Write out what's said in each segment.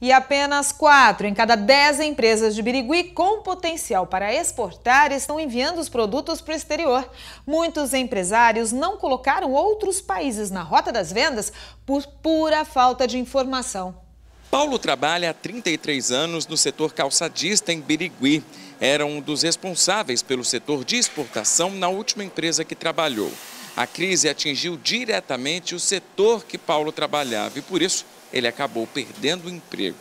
E apenas 4 em cada 10 empresas de Birigui com potencial para exportar estão enviando os produtos para o exterior. Muitos empresários não colocaram outros países na rota das vendas por pura falta de informação. Paulo trabalha há 33 anos no setor calçadista em Birigui. Era um dos responsáveis pelo setor de exportação na última empresa que trabalhou. A crise atingiu diretamente o setor que Paulo trabalhava e, por isso, ele acabou perdendo o emprego.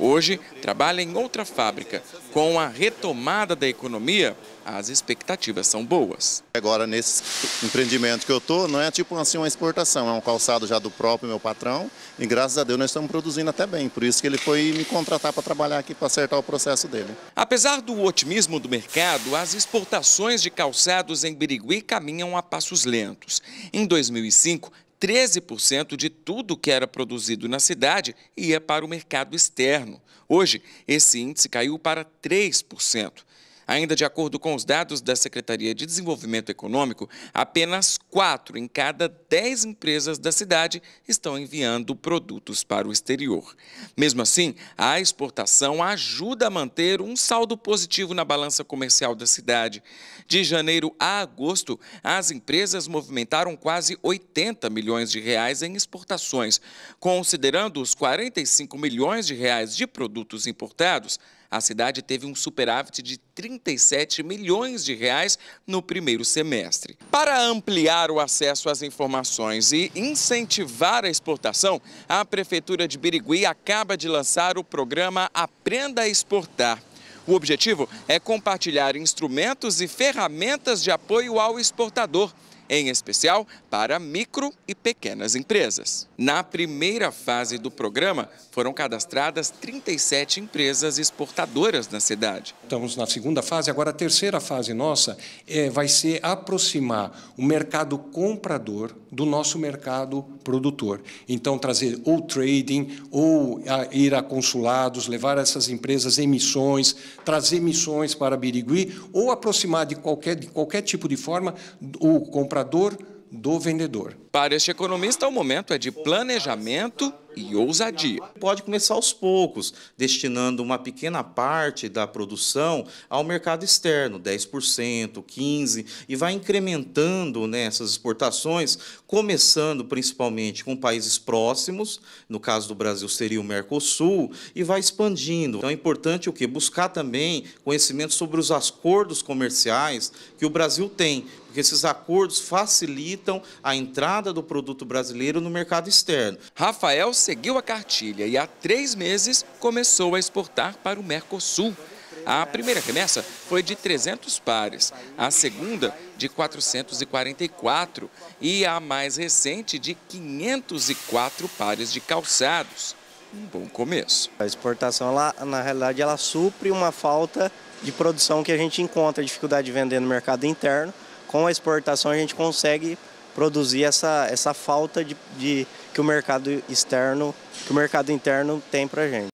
Hoje, trabalha em outra fábrica. Com a retomada da economia, as expectativas são boas. Agora, nesse empreendimento que eu estou, não é tipo assim uma exportação, é um calçado já do próprio meu patrão e graças a Deus nós estamos produzindo até bem, por isso que ele foi me contratar para trabalhar aqui para acertar o processo dele. Apesar do otimismo do mercado, as exportações de calçados em Birigui caminham a passos lentos. Em 2005, 13% de tudo que era produzido na cidade ia para o mercado externo. Hoje, esse índice caiu para 3%. Ainda de acordo com os dados da Secretaria de Desenvolvimento Econômico, apenas quatro em cada dez empresas da cidade estão enviando produtos para o exterior. Mesmo assim, a exportação ajuda a manter um saldo positivo na balança comercial da cidade. De janeiro a agosto, as empresas movimentaram quase 80 milhões de reais em exportações. Considerando os 45 milhões de reais de produtos importados, a cidade teve um superávit de 37 milhões de reais no primeiro semestre. Para ampliar o acesso às informações e incentivar a exportação, a Prefeitura de Birigui acaba de lançar o programa Aprenda a Exportar. O objetivo é compartilhar instrumentos e ferramentas de apoio ao exportador em especial para micro e pequenas empresas. Na primeira fase do programa, foram cadastradas 37 empresas exportadoras na cidade. Estamos na segunda fase, agora a terceira fase nossa é, vai ser aproximar o mercado comprador do nosso mercado produtor. Então, trazer ou trading, ou a, ah, ir a consulados, levar essas empresas em missões, trazer missões para Birigui, ou aproximar de qualquer, de qualquer tipo de forma o comprador comprador do vendedor. Para este economista, o momento é de planejamento e ousadia. Pode começar aos poucos, destinando uma pequena parte da produção ao mercado externo, 10%, 15%, e vai incrementando nessas né, exportações, começando principalmente com países próximos, no caso do Brasil seria o Mercosul, e vai expandindo. Então é importante o que? Buscar também conhecimento sobre os acordos comerciais que o Brasil tem, porque esses acordos facilitam a entrada do produto brasileiro no mercado externo. Rafael seguiu a cartilha e há três meses começou a exportar para o Mercosul. A primeira remessa foi de 300 pares, a segunda de 444 e a mais recente de 504 pares de calçados. Um bom começo. A exportação, ela, na realidade, ela supre uma falta de produção que a gente encontra, dificuldade de vender no mercado interno. Com a exportação, a gente consegue produzir essa, essa falta de, de que o mercado externo, que o mercado interno tem para a gente.